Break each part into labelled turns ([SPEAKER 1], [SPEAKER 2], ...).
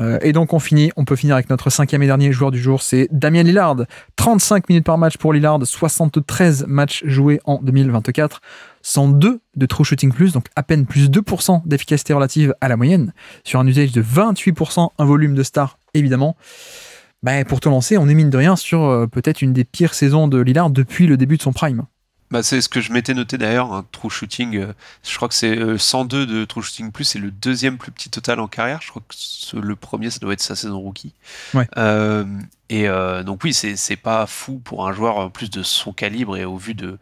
[SPEAKER 1] Euh, et donc on finit, on peut finir avec notre cinquième et dernier joueur du jour, c'est Damien Lillard. 35 minutes par match pour Lillard, 73 matchs joués en 2024, 102 de true shooting plus, donc à peine plus 2% d'efficacité relative à la moyenne, sur un usage de 28%, un volume de star évidemment. Ben, pour te lancer, on est mine de rien sur euh, peut-être une des pires saisons de Lillard depuis le début de son prime.
[SPEAKER 2] Bah, c'est ce que je m'étais noté d'ailleurs, un true shooting. Euh, je crois que c'est 102 euh, de true shooting plus, c'est le deuxième plus petit total en carrière. Je crois que le premier, ça doit être sa saison rookie. Euh, et donc oui, c'est pas fou pour un joueur en plus de son calibre et au vu de,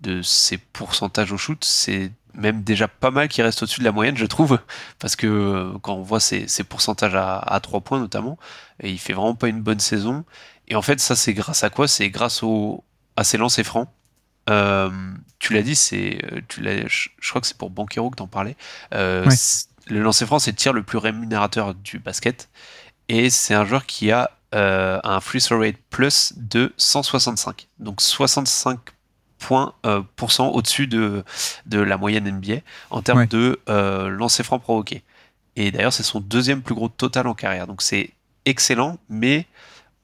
[SPEAKER 2] de ses pourcentages au shoot, c'est même déjà pas mal qu'il reste au-dessus de la moyenne, je trouve, parce que quand on voit ses, pourcentages à, à 3 points notamment, et il fait vraiment pas une bonne saison. Et en fait, ça c'est grâce à quoi C'est grâce au, à ses lancers francs euh, tu l'as dit, c'est, euh, tu je, crois que c'est pour Banquero que t'en parlais. Euh, le lancer franc, c'est le tir le plus rémunérateur du basket. Et c'est un joueur qui a un free throw rate plus de 165. Donc 65 points pour cent au-dessus de, de la moyenne NBA en termes de lancer franc provoqué. Et d'ailleurs, c'est son deuxième plus gros total en carrière. Donc c'est excellent, mais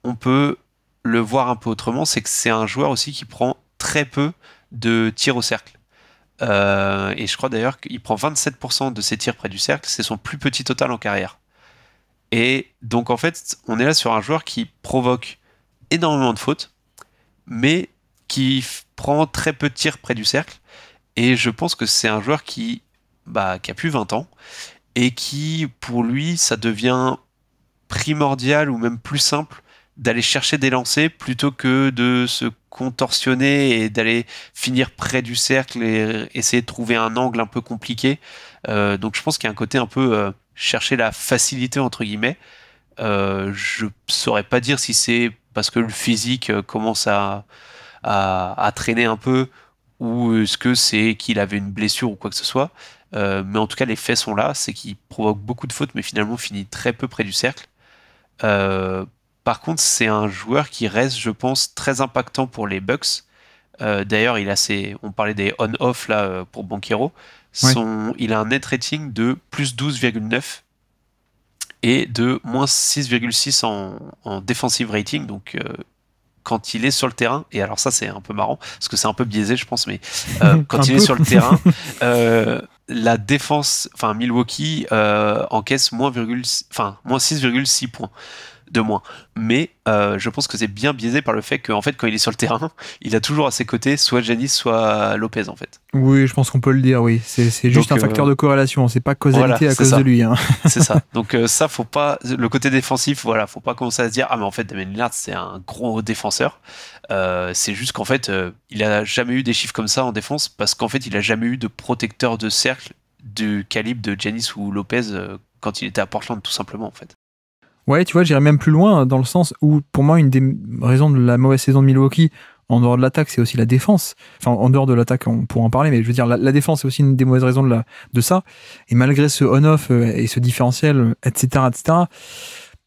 [SPEAKER 2] on peut le voir un peu autrement. C'est que c'est un joueur aussi qui prend très peu de tirs au cercle. Euh, et je crois d'ailleurs qu'il prend 27% de ses tirs près du cercle, c'est son plus petit total en carrière. Et donc en fait, on est là sur un joueur qui provoque énormément de fautes, mais qui prend très peu de tirs près du cercle. Et je pense que c'est un joueur qui, bah, qui a plus 20 ans et qui, pour lui, ça devient primordial ou même plus simple d'aller chercher des lancers plutôt que de se contorsionner et d'aller finir près du cercle et essayer de trouver un angle un peu compliqué. Euh, donc je pense qu'il y a un côté un peu euh, chercher la facilité entre guillemets. Euh, je saurais pas dire si c'est parce que le physique euh, commence à, à, à traîner un peu ou est-ce que c'est qu'il avait une blessure ou quoi que ce soit. mais en tout cas, les faits sont là, c'est qu'il provoque beaucoup de fautes, mais finalement finit très peu près du cercle. Par contre, c'est un joueur qui reste, je pense, très impactant pour les Bucks. Euh, d'ailleurs, il a ses, on parlait des on-off là euh, pour Banquero. Il a un net rating de plus 12,9 et de moins 6,6 en, en defensive rating. Donc, euh, quand il est sur le terrain, et alors ça c'est un peu marrant, parce que c'est un peu biaisé je pense, mais quand il est sur le terrain, la défense, enfin Milwaukee encaisse moins 6,6 points de moins. Mais euh, je pense que c'est bien biaisé par le fait qu'en en fait, quand il est sur le terrain, il a toujours à ses côtés soit Janis, soit Lopez, en fait.
[SPEAKER 1] Oui, je pense qu'on peut le dire, oui. C'est juste un euh, facteur de corrélation, c'est pas causalité à cause de lui. Hein. c'est ça.
[SPEAKER 2] Donc, euh, ça, faut pas. Le côté défensif, voilà, faut pas commencer à se dire, ah, mais en fait, Damien Lillard, c'est un gros défenseur. c'est juste qu'en fait, il a jamais eu des chiffres comme ça en défense parce qu'en fait, il a jamais eu de protecteur de cercle du calibre de Janis ou Lopez quand il était à Portland, tout simplement, en fait.
[SPEAKER 1] Ouais, tu vois, j'irais même plus loin dans le sens où, pour moi, une des raisons de la mauvaise saison de Milwaukee, en dehors de l'attaque, c'est aussi la défense. Enfin, en dehors de l'attaque, on pourra en parler, mais je veux dire, la, défense, c'est aussi une des mauvaises raisons de, la, de ça. Et malgré ce on-off euh, et ce différentiel, etc., etc.,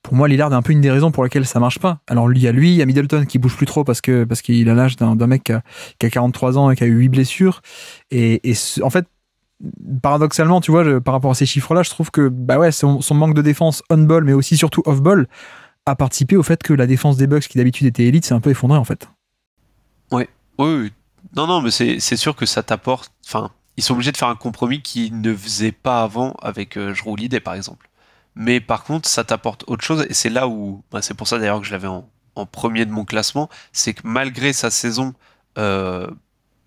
[SPEAKER 1] pour moi, Lillard est un peu une des raisons pour laquelle ça marche pas. Alors, lui, il y a lui, il y a Middleton qui bouge plus trop parce que parce qu'il a l'âge d'un mec qui a, 43 ans et qui a eu 8 blessures. Et, et en fait, paradoxalement, tu vois, par rapport à ces chiffres-là, je trouve que bah ouais, son, manque de défense on-ball, mais aussi surtout off-ball, a participé au fait que la défense des Bucks, qui d'habitude était élite, s'est un peu effondrée en fait.
[SPEAKER 2] oui, Non, non, mais c'est sûr que ça t'apporte. Enfin, ils sont obligés de faire un compromis qu'ils ne faisaient pas avant avec euh, par exemple. Mais par contre, ça t'apporte autre chose, et c'est là où. Bah, c'est pour ça d'ailleurs que je l'avais en, premier de mon classement, c'est que malgré sa saison euh,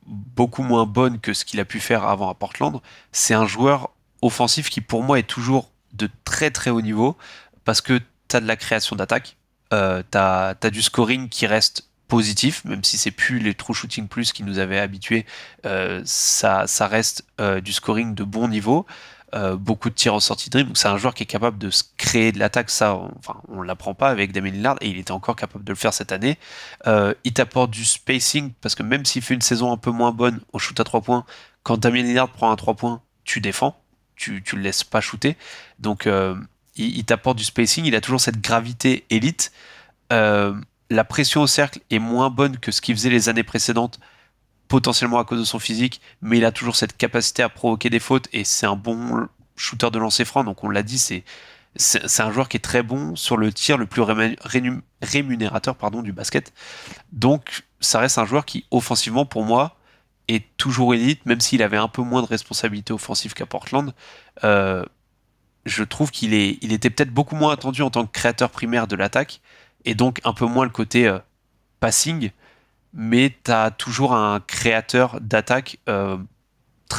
[SPEAKER 2] beaucoup moins bonne que ce qu'il a pu faire avant à Portland, c'est un joueur offensif qui pour moi est toujours de très très haut niveau parce que tu as de la création d'attaque, euh, tu as, du scoring qui reste positif, même si c'est plus les true shooting plus qui nous avaient habitués, euh, ça, reste euh, du scoring de bon niveau. Euh, beaucoup de tirs en sortie de dribble. c'est un joueur qui est capable de se créer de l'attaque. Ça, on, ne l'apprend pas avec Damien Lillard et il était encore capable de le faire cette année. Euh, il t'apporte du spacing parce que même s'il fait une saison un peu moins bonne au shoot à 3 points, quand Damien Lillard prend un 3 points, tu défends, tu, ne le laisses pas shooter. Donc euh, il, il t'apporte du spacing. Il a toujours cette gravité élite. la pression au cercle est moins bonne que ce qu'il faisait les années précédentes potentiellement à cause de son physique, mais il a toujours cette capacité à provoquer des fautes et c'est un bon shooter de lancer franc. Donc on l'a dit, c'est c'est un joueur qui est très bon sur le tir le plus rémunérateur pardon, du basket. Donc ça reste un joueur qui, offensivement, pour moi, est toujours élite, même s'il avait un peu moins de responsabilité offensives qu'à Portland. Euh, je trouve qu'il il était peut-être beaucoup moins attendu en tant que créateur primaire de l'attaque, et donc un peu moins le côté euh, passing mais tu as toujours un créateur d'attaque euh,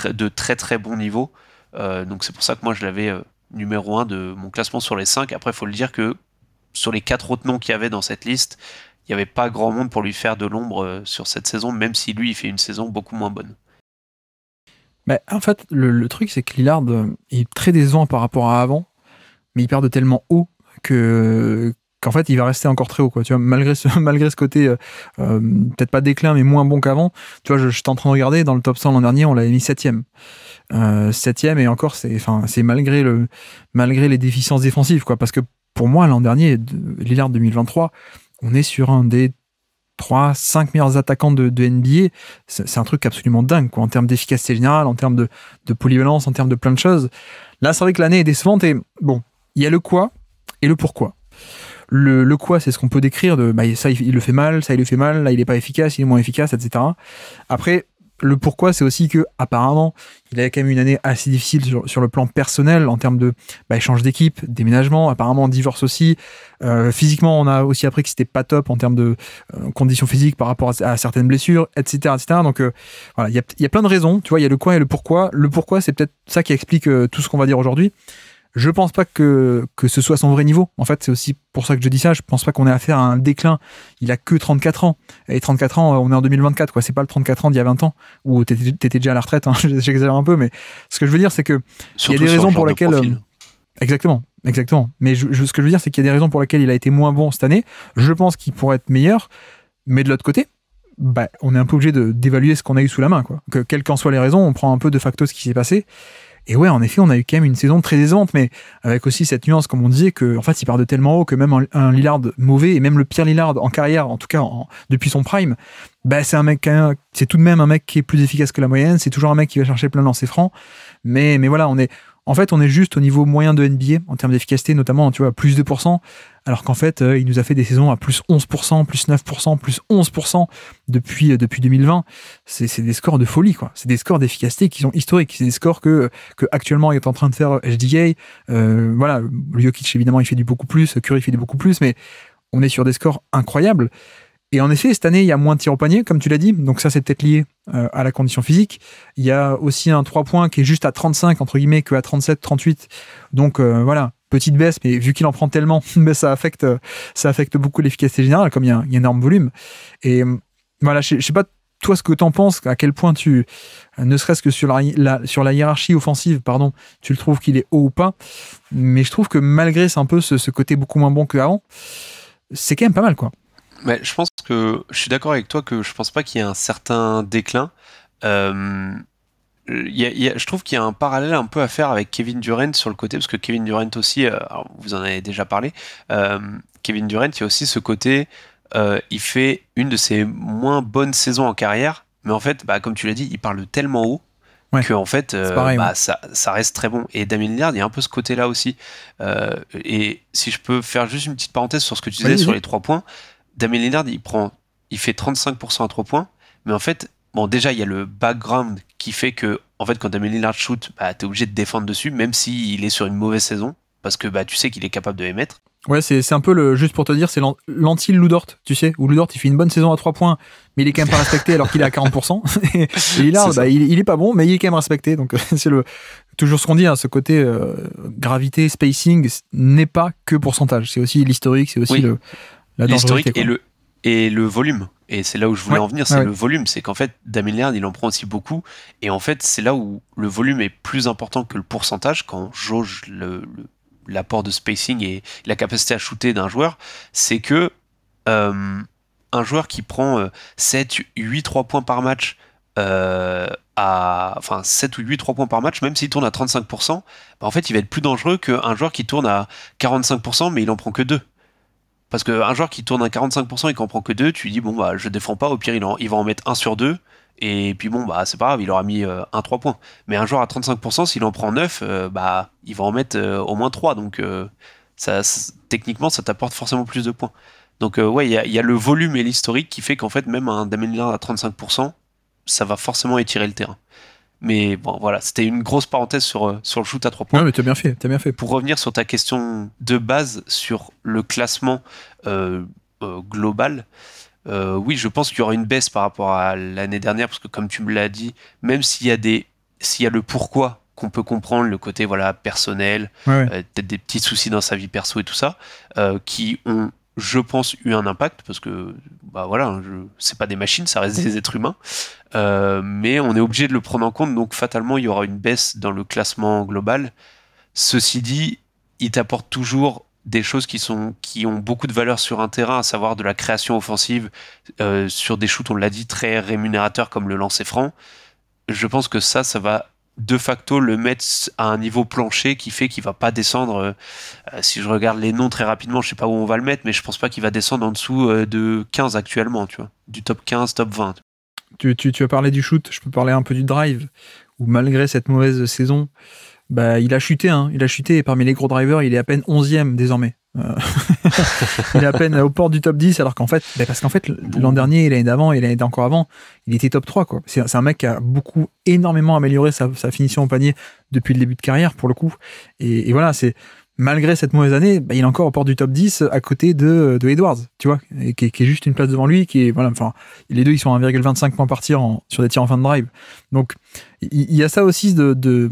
[SPEAKER 2] de très très bon niveau. Euh, donc c'est pour ça que moi je l'avais euh, numéro 1 de mon classement sur les 5. Après, il faut le dire que sur les 4 autres noms qu'il y avait dans cette liste, il n'y avait pas grand monde pour lui faire de l'ombre sur cette saison, même si lui, il fait une saison beaucoup moins bonne.
[SPEAKER 1] mais bah, en fait, le, truc, c'est que Lillard est très décevant par rapport à avant, mais il perd de tellement haut que, qu'en fait, il va rester encore très haut, quoi. Tu vois, malgré ce, malgré ce côté, euh, euh, peut-être pas déclin, mais moins bon qu'avant. Tu vois, je, suis en train de regarder, dans le top 100 l'an dernier, on l'avait mis septième. Euh, septième, et encore, c'est, enfin, c'est malgré le, malgré les déficiences défensives, quoi. Parce que pour moi, l'an dernier, Lillard 2023, on est sur un des 3, 5 meilleurs attaquants de, NBA. C'est un truc absolument dingue, quoi, en termes d'efficacité générale, en termes de, de polyvalence, en termes de plein de choses. Là, c'est vrai que l'année est décevante et bon, il y a le quoi et le pourquoi. Le, quoi, c'est ce qu'on peut décrire de bah, ça, il, le fait mal, ça, il le fait mal, là, il n'est pas efficace, il est moins efficace, etc. Après, le pourquoi, c'est aussi que apparemment, il avait quand même une année assez difficile sur, le plan personnel en termes de bah, échange d'équipe, déménagement, apparemment divorce aussi. Euh, physiquement, on a aussi appris que c'était pas top en termes de euh, conditions physiques par rapport à, certaines blessures, etc., etc. Donc euh, voilà, il y a, y a, plein de raisons. Tu vois, il y a le quoi et le pourquoi. Le pourquoi, c'est peut-être ça qui explique tout ce qu'on va dire aujourd'hui. Je pense pas que, que ce soit son vrai niveau. En fait, c'est aussi pour ça que je dis ça. Je pense pas qu'on ait affaire à un déclin. Il a que 34 ans. Et 34 ans, on est en 2024, quoi. C'est pas le 34 ans d'il y a 20 ans où t'étais, étais déjà à la retraite. Hein. J'exagère un peu, mais ce que je veux dire, c'est que il y a des raisons pour lesquelles. Euh, exactement, exactement. Mais ce que je veux dire, c'est qu'il y a des raisons pour lesquelles il a été moins bon cette année. Je pense qu'il pourrait être meilleur. Mais de l'autre côté, bah, on est un peu obligé d'évaluer ce qu'on a eu sous la main. Que, quelles qu'en soient les raisons, on prend un peu de facto ce qui s'est passé. Et ouais, en effet, on a eu quand même une saison très décevante, mais avec aussi cette nuance, comme on disait, que en fait, il part de tellement haut que même un, Lillard mauvais, et même le pire Lillard en carrière, en tout cas depuis son prime, bah, c'est un mec hein, c'est tout de même un mec qui est plus efficace que la moyenne, c'est toujours un mec qui va chercher plein de lancers francs. Mais, mais voilà, on est, en fait, on est juste au niveau moyen de NBA en termes d'efficacité, notamment, tu vois, plus 2% alors qu'en fait, euh, il nous a fait des saisons à plus 11%, plus 9%, plus 11% depuis, euh, depuis 2020. C'est des scores de folie, quoi. C'est des scores d'efficacité qui sont historiques. C'est des scores que, que actuellement il est en train de faire HDA. Voilà, euh, voilà, Jokic, évidemment, il fait du beaucoup plus, Curry fait du beaucoup plus, mais on est sur des scores incroyables. Et en effet, cette année, il y a moins de tirs au panier, comme tu l'as dit. Donc ça, c'est peut-être lié à la condition physique. Il y a aussi un 3 points qui est juste à 35, entre guillemets, que à 37, 38. Donc voilà, petite baisse, mais vu qu'il en prend tellement, mais ben, ça affecte, ça affecte beaucoup l'efficacité générale, comme il y, a un, énorme volume. Et hum, voilà, je, sais pas toi ce que t'en penses, à quel point tu, ne serait-ce que sur la, sur la hiérarchie offensive, pardon, tu le trouves qu'il est haut ou pas, mais je trouve que malgré un peu ce, côté beaucoup moins bon qu'avant, c'est quand même pas mal quoi.
[SPEAKER 2] Mais je pense que je suis d'accord avec toi que je pense pas qu'il y ait un certain déclin. Hum, euh, je trouve qu'il y a un parallèle un peu à faire avec Kevin Durant sur le côté, parce que Kevin Durant aussi, euh, vous en avez déjà parlé, euh, Kevin Durant, il y a aussi ce côté, il fait une de ses moins bonnes saisons en carrière, mais en fait, bah, comme tu l'as dit, il parle tellement haut que en fait, bah, ça, reste très bon. Et Damien Lillard, il y a un peu ce côté-là aussi. et si je peux faire juste une petite parenthèse sur ce que tu disais sur les trois points, Damien Lillard, il prend, il fait 35% à trois points, mais en fait, Bon, déjà, il y a le background qui fait que, en fait, quand t'as mis large shoot, bah, t'es obligé de défendre dessus, même s'il est sur une mauvaise saison, parce que bah, tu sais qu'il est capable de émettre.
[SPEAKER 1] Ouais, c'est un peu le, juste pour te dire, c'est l'anti-Ludort, tu sais, où Ludort il fait une bonne saison à 3 points, mais il est quand même pas respecté alors qu'il est à 40%. et, bah, il, il, est pas bon, mais il est quand même respecté. Donc, c'est le, toujours ce qu'on dit, à hein, ce côté euh, gravité, spacing n'est pas que pourcentage. C'est aussi l'historique, c'est aussi le, la L'historique
[SPEAKER 2] et le volume. Et c'est là où je voulais en venir, c'est le volume. C'est qu'en fait, Damien Lern, il en prend aussi beaucoup. Et en fait, c'est là où le volume est plus important que le pourcentage quand jauge l'apport de spacing et la capacité à shooter d'un joueur, c'est que euh, un joueur qui prend 7, 8, 3 points par match, euh, à, enfin 7 ou 8, 3 points par match, même s'il tourne à 35%, bah, en fait il va être plus dangereux qu'un joueur qui tourne à 45%, mais il en prend que 2. Parce qu'un joueur qui tourne à 45% et qui prend que 2, tu dis, bon, bah, je défends pas, au pire, il, va en mettre 1 sur 2, et puis bon, bah, c'est pas grave, il aura mis 1 euh, 3 points. Mais un joueur à 35%, s'il en prend 9, euh, bah, il va en mettre euh, au moins 3, donc ça, techniquement, ça t'apporte forcément plus de points. Donc, ouais, il y, a le volume et l'historique qui fait qu'en fait, même un Damien à 35%, ça va forcément étirer le terrain. Mais bon, voilà, c'était une grosse parenthèse sur, euh, sur le shoot à 3
[SPEAKER 1] points. Non, mais t'as bien fait, t'as bien fait. Pour
[SPEAKER 2] revenir sur ta question de base sur le classement euh, euh, global, oui, je pense qu'il y aura une baisse par rapport à l'année dernière, parce que comme tu me l'as dit, même s'il y a des, s'il y a le pourquoi qu'on peut comprendre, le côté voilà personnel, peut-être des petits soucis dans sa vie perso et tout ça, qui ont je pense, eu un impact parce que, bah voilà, c'est pas des machines, ça reste des êtres humains. Euh, mais on est obligé de le prendre en compte, donc fatalement, il y aura une baisse dans le classement global. Ceci dit, il t'apporte toujours des choses qui, sont, qui ont beaucoup de valeur sur un terrain, à savoir de la création offensive, euh, sur des shoots, on l'a dit, très rémunérateurs comme le lancer franc. Je pense que ça, ça va de facto le mettre à un niveau plancher qui fait qu'il va pas descendre. Euh, euh, si je regarde les noms très rapidement, je sais pas où on va le mettre, mais je pense pas qu'il va descendre en dessous euh, de 15 actuellement, tu vois, du top 15, top 20.
[SPEAKER 1] Tu, tu, as parlé du shoot, je peux parler un peu du drive, où malgré cette mauvaise saison, bah, il a chuté, hein, il a chuté, et parmi les gros drivers, il est à peine 11e désormais. Euh, il est à peine au port du top 10, alors qu'en fait, parce qu'en fait, l'an dernier, l'année d'avant et l'année d'encore avant, il était top 3. Quoi. C'est, un mec qui a beaucoup, énormément amélioré sa, finition au panier depuis le début de carrière, pour le coup. Et, voilà, c'est malgré cette mauvaise année, bah, il est encore au port du top 10 à côté de, de Edwards, tu vois, qui, est juste une place devant lui. Qui est, voilà, enfin, les deux, ils sont à 1,25 points par sur des tirs en fin de drive. Donc, il y, a ça aussi de, de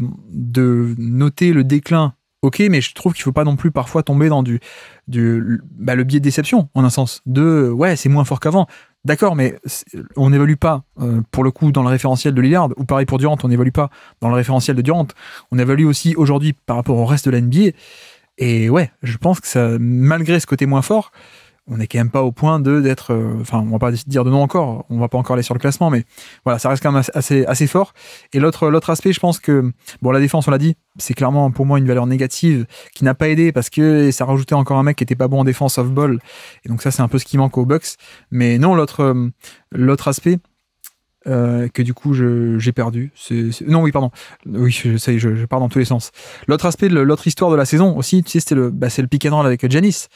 [SPEAKER 1] noter le déclin ok, mais je trouve qu'il faut pas non plus parfois tomber dans du, du bah, le biais de déception, en un sens, de ouais, c'est moins fort qu'avant. D'accord, mais on n'évalue pas, euh, pour le coup, dans le référentiel de Lillard, ou pareil pour Durant, on n'évalue pas dans le référentiel de Durant. On évalue aussi aujourd'hui par rapport au reste de la NBA. Et ouais, je pense que ça, malgré ce côté moins fort, on n'est quand même pas au point de d'être. Euh, enfin, on va pas dire de non encore. On va pas encore aller sur le classement, mais voilà, ça reste quand même assez assez fort. Et l'autre l'autre aspect, je pense que bon, la défense, on l'a dit, c'est clairement pour moi une valeur négative qui n'a pas aidé parce que ça rajoutait encore un mec qui était pas bon en défense off ball. Et donc ça, c'est un peu ce qui manque au Bucks. Mais non, l'autre euh, l'autre aspect, euh, que du coup j'ai perdu. Non, oui, pardon. Oui, je, ça je, je, pars dans tous les sens. L'autre aspect, l'autre histoire de la saison aussi, tu sais, c'était le, bah, c'est le pick and roll avec Janice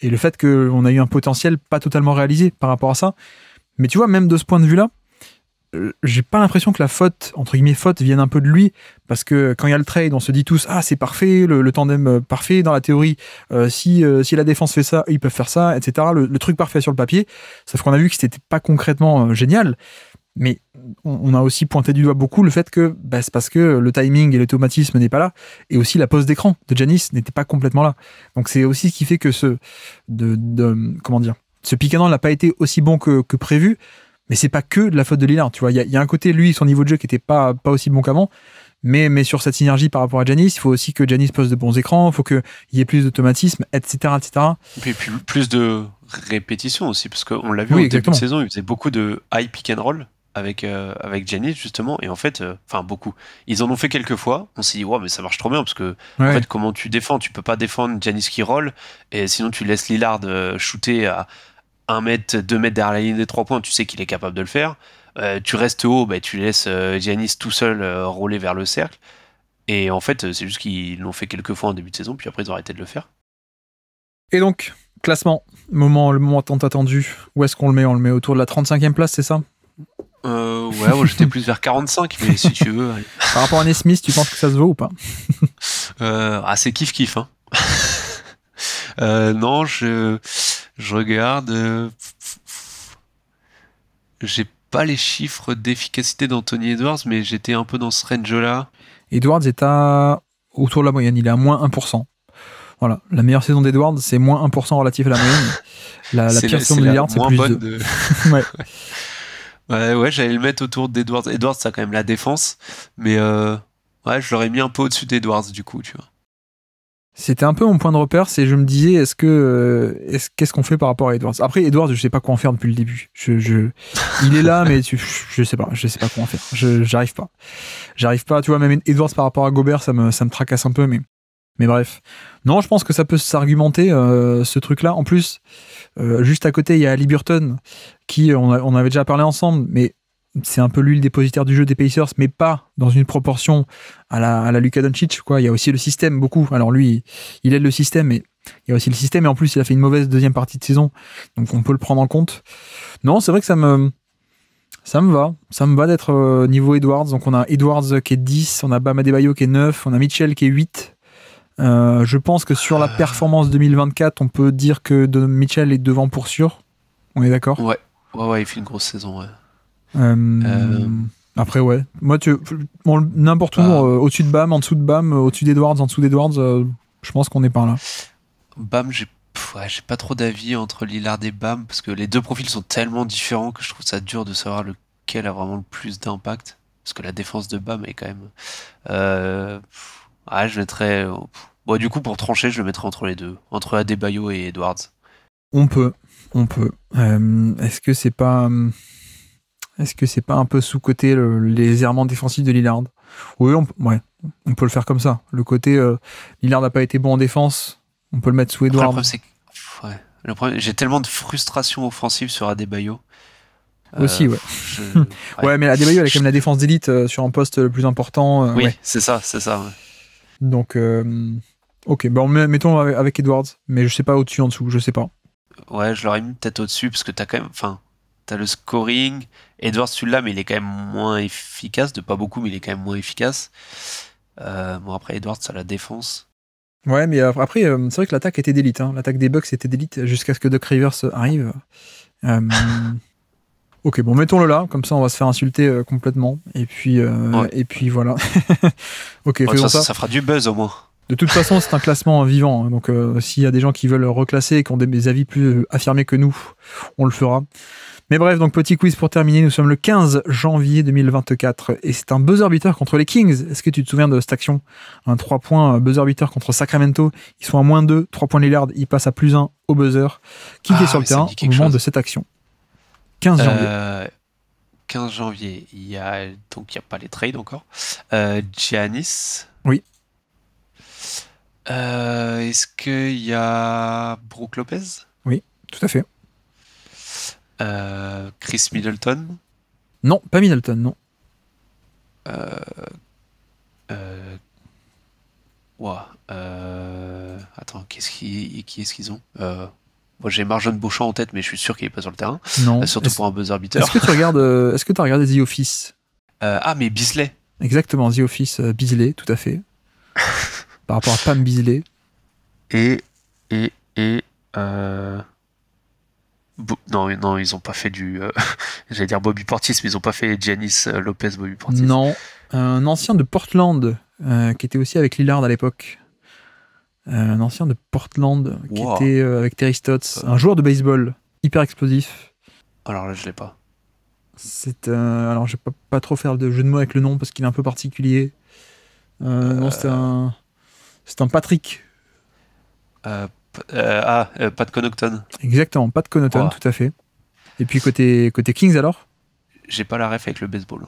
[SPEAKER 1] et le fait qu'on a eu un potentiel pas totalement réalisé par rapport à ça. Mais tu vois, même de ce point de vue-là, euh, j'ai pas l'impression que la faute, entre guillemets faute, vienne un peu de lui, parce que quand il y a le trade, on se dit tous, ah c'est parfait, le, tandem euh, parfait dans la théorie, si, si la défense fait ça, ils peuvent faire ça, etc. Le, truc parfait sur le papier, sauf qu'on a vu que c'était pas concrètement génial, mais on, a aussi pointé du doigt beaucoup le fait que bah, c'est parce que le timing et l'automatisme n'est pas là, et aussi la pose d'écran de Janice n'était pas complètement là. Donc c'est aussi ce qui fait que ce de, comment dire, ce roll n'a pas été aussi bon que, prévu. Mais c'est pas que de la faute de Lillard, tu vois. Il y, a un côté lui, son niveau de jeu qui était pas pas aussi bon qu'avant, mais, mais, sur cette synergie par rapport à Janice, il faut aussi que Janice pose de bons écrans, il faut qu'il y ait plus d'automatisme, etc., etc.
[SPEAKER 2] Et puis plus de répétition aussi, parce qu'on l'a vu au début de saison, il faisait beaucoup de high pick and roll avec, euh, avec justement et en fait euh, enfin beaucoup ils en ont fait quelques fois on s'est dit ouais mais ça marche trop bien parce que en fait comment tu défends tu peux pas défendre Janis qui roll et sinon tu laisses Lillard euh, shooter à 1 mètre 2 mètres derrière la ligne des trois points tu sais qu'il est capable de le faire tu restes haut bah, tu laisses Janis tout seul rouler vers le cercle et en fait c'est juste qu'ils l'ont fait quelques fois en début de saison puis après ils ont arrêté de le faire
[SPEAKER 1] et donc classement moment le moment tant attendu où est-ce qu'on le met on le met autour de la 35e place c'est ça
[SPEAKER 2] euh, ouais, j'étais plus vers 45, mais si tu veux.
[SPEAKER 1] Par rapport à Nesmith, tu penses que ça se vaut ou pas
[SPEAKER 2] euh, Ah, c'est kiff kiff. Hein. Euh, non, je, je regarde. J'ai pas les chiffres d'efficacité d'Anthony Edwards, mais j'étais un peu dans ce range-là. Edwards
[SPEAKER 1] est à autour de la moyenne, il est à moins 1%. Voilà, la meilleure saison d'Edwards, c'est moins 1% relatif à la moyenne. La, pire saison de c'est plus. de... ouais.
[SPEAKER 2] Ouais, ouais, j'allais le mettre autour d'Edwards. Edwards, ça a quand même la défense. Mais euh, ouais, je l'aurais mis un peu au-dessus d'Edwards, du coup, tu vois.
[SPEAKER 1] C'était un peu mon point de repère, c'est je me disais, est-ce que, euh, qu'est-ce qu'on fait par rapport à Edwards Après, Edwards, je sais pas quoi en faire depuis le début. Je, il est là, mais je sais pas, je sais pas quoi en faire. Je, j'arrive pas, j'arrive pas. Tu vois, même Edwards par rapport à Gobert, ça me tracasse un peu, mais mais bref. Non, je pense que ça peut s'argumenter, euh, ce truc-là. En plus, euh, juste à côté, il y a Ali Burton, qui, euh, on, avait déjà parlé ensemble, mais c'est un peu lui le dépositaire du jeu des Pacers, mais pas dans une proportion à la, à la Luka Doncic. Quoi. Il y a aussi le système, beaucoup. Alors lui, il aide le système, mais il y a aussi le système, et en plus, il a fait une mauvaise deuxième partie de saison. Donc on peut le prendre en compte. Non, c'est vrai que ça me... Ça me va, ça me va d'être niveau Edwards. Donc on a Edwards qui est 10, on a Bama bayo qui est 9, on a Mitchell qui est 8, euh, je pense que sur la performance 2024, on peut dire que de Mitchell est devant pour sûr. On est d'accord ouais.
[SPEAKER 2] ouais. il fait une grosse saison. Euh,
[SPEAKER 1] euh, après, ouais. Moi, tu... n'importe où, bah. au-dessus de Bam, en dessous de Bam, au-dessus d'Edwards, en dessous d'Edwards, je pense qu'on est par là.
[SPEAKER 2] Bam, j'ai pas trop d'avis entre Lillard et Bam parce que les deux profils sont tellement différents que je trouve ça dur de savoir lequel a vraiment le plus d'impact parce que la défense de Bam est quand même ah, je mettrais. Euh, bon, du coup, pour trancher, je le mettrais entre les deux, entre Adebayo et Edwards.
[SPEAKER 1] On peut, on peut. Euh, est-ce que c'est pas. Euh, est-ce que c'est pas un peu sous-côté les errements défensifs de Lillard Oui, on, on peut le faire comme ça. Le côté Lillard n'a pas été bon en défense, on peut le mettre sous Edwards.
[SPEAKER 2] Ouais. j'ai tellement de frustration offensive sur Adebayo. Aussi, ouais. ouais.
[SPEAKER 1] mais Adebayo, elle a quand même la défense d'élite sur un poste le plus important. oui,
[SPEAKER 2] c'est ça, c'est ça.
[SPEAKER 1] Donc, euh, ok, bon, mettons avec Edwards, mais je sais pas au-dessus, en dessous, je sais pas.
[SPEAKER 2] Ouais, je l'aurais mis peut-être au-dessus parce que t'as quand même. Enfin, t'as le scoring. Edwards, celui-là mais il est quand même moins efficace. De pas beaucoup, mais il est quand même moins efficace. Euh, bon, après, Edwards, ça la défense.
[SPEAKER 1] Ouais, mais après, euh, c'est vrai que l'attaque était d'élite. Hein. L'attaque des Bucks était d'élite jusqu'à ce que Doc Rivers arrive. Ok, bon, mettons-le là, comme ça on va se faire insulter euh, complètement. Et puis, euh, et puis voilà. ok, ça, ça.
[SPEAKER 2] fera du buzz au moins.
[SPEAKER 1] De toute façon, c'est un classement euh, vivant. Hein. donc, s'il y a des gens qui veulent reclasser et qui ont des, avis plus affirmés que nous, on le fera. Mais bref, donc petit quiz pour terminer. Nous sommes le 15 janvier 2024 et c'est un buzzer beater contre les Kings. Est-ce que tu te souviens de cette action Un 3 points buzzer beater contre Sacramento. Ils sont à moins 2, 3 points Lillard, ils passent à plus 1 au buzzer. Qui était est sur le terrain au moment de cette action 15
[SPEAKER 2] janvier. 15 euh, janvier, il y a donc il n'y a pas les trades encore. Euh, Giannis. Oui. Euh, est-ce qu'il y a Brooke Lopez
[SPEAKER 1] Oui, tout à fait.
[SPEAKER 2] Chris Middleton
[SPEAKER 1] Non, pas Middleton, non.
[SPEAKER 2] Euh, attends, qu'est-ce qui, qui est-ce qu'ils ont moi, j'ai Marjane Beauchamp en tête, mais je suis sûr qu'il est pas sur le terrain. Euh, surtout pour un buzz arbitre. Est-ce que tu regardes,
[SPEAKER 1] euh, est-ce que as regardé The Office euh, Ah, mais Bisley. Exactement, The Office, Bisley, tout à fait. Par rapport à Pam Bisley.
[SPEAKER 2] Et, et, et, Non, non, ils ont pas fait du. J'allais dire Bobby Portis, mais ils ont pas fait Janice Lopez Bobby
[SPEAKER 1] Portis. Non, un ancien de Portland qui était aussi avec Lillard à l'époque. Euh, un ancien de Portland qui était euh, avec Terry Stotts, un joueur de baseball hyper explosif. Alors là, je l'ai pas. C'est euh, alors je vais pas, trop faire de jeu de mots avec le nom parce qu'il est un peu particulier. Non, c'est un c'est un Patrick.
[SPEAKER 2] ah, de Connaughton.
[SPEAKER 1] Exactement, pas de wow. tout à fait. Et puis côté côté Kings alors
[SPEAKER 2] J'ai pas la ref avec le baseball.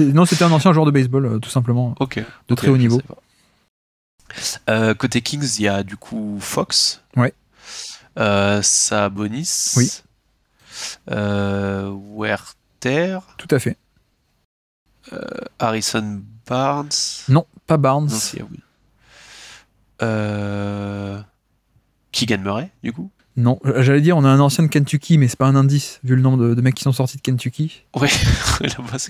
[SPEAKER 1] non, c'était un ancien joueur de baseball, tout simplement. De très haut niveau.
[SPEAKER 2] Euh, côté Kings, il y a du coup Fox. Ouais. Euh, Sabonis. Oui. Euh, Werther. Tout à fait. Harrison Barnes. Non, pas Barnes.
[SPEAKER 1] qui ah Murray, du coup. Non, j'allais dire, on a un ancien de Kentucky, mais c'est pas un indice, vu le nombre de, mecs qui sont sortis de Kentucky.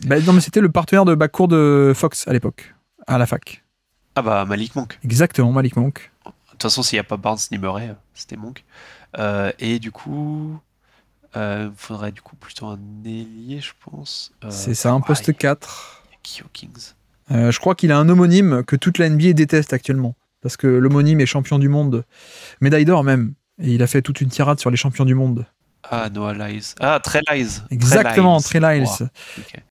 [SPEAKER 1] Bah, non, mais c'était le partenaire de bac de Fox à l'époque, à la fac.
[SPEAKER 2] Ah bah Malik Monk.
[SPEAKER 1] Exactement, Malik Monk. De
[SPEAKER 2] toute façon, s'il n'y a pas Barnes ni Murray, euh, c'était Monk. Euh, et du coup, il euh, faudrait du coup plutôt un ailier, je pense. c'est ça,
[SPEAKER 1] un poste 4. Kings. je crois qu'il a un homonyme que toute la NBA déteste actuellement. Parce que l'homonyme est champion du monde, médaille d'or même. Et il a fait toute une tirade sur les champions du monde.
[SPEAKER 2] Ah, Noah Lyles. Ah, Trey Lyles. Exactement, Trey Lyles. Ok.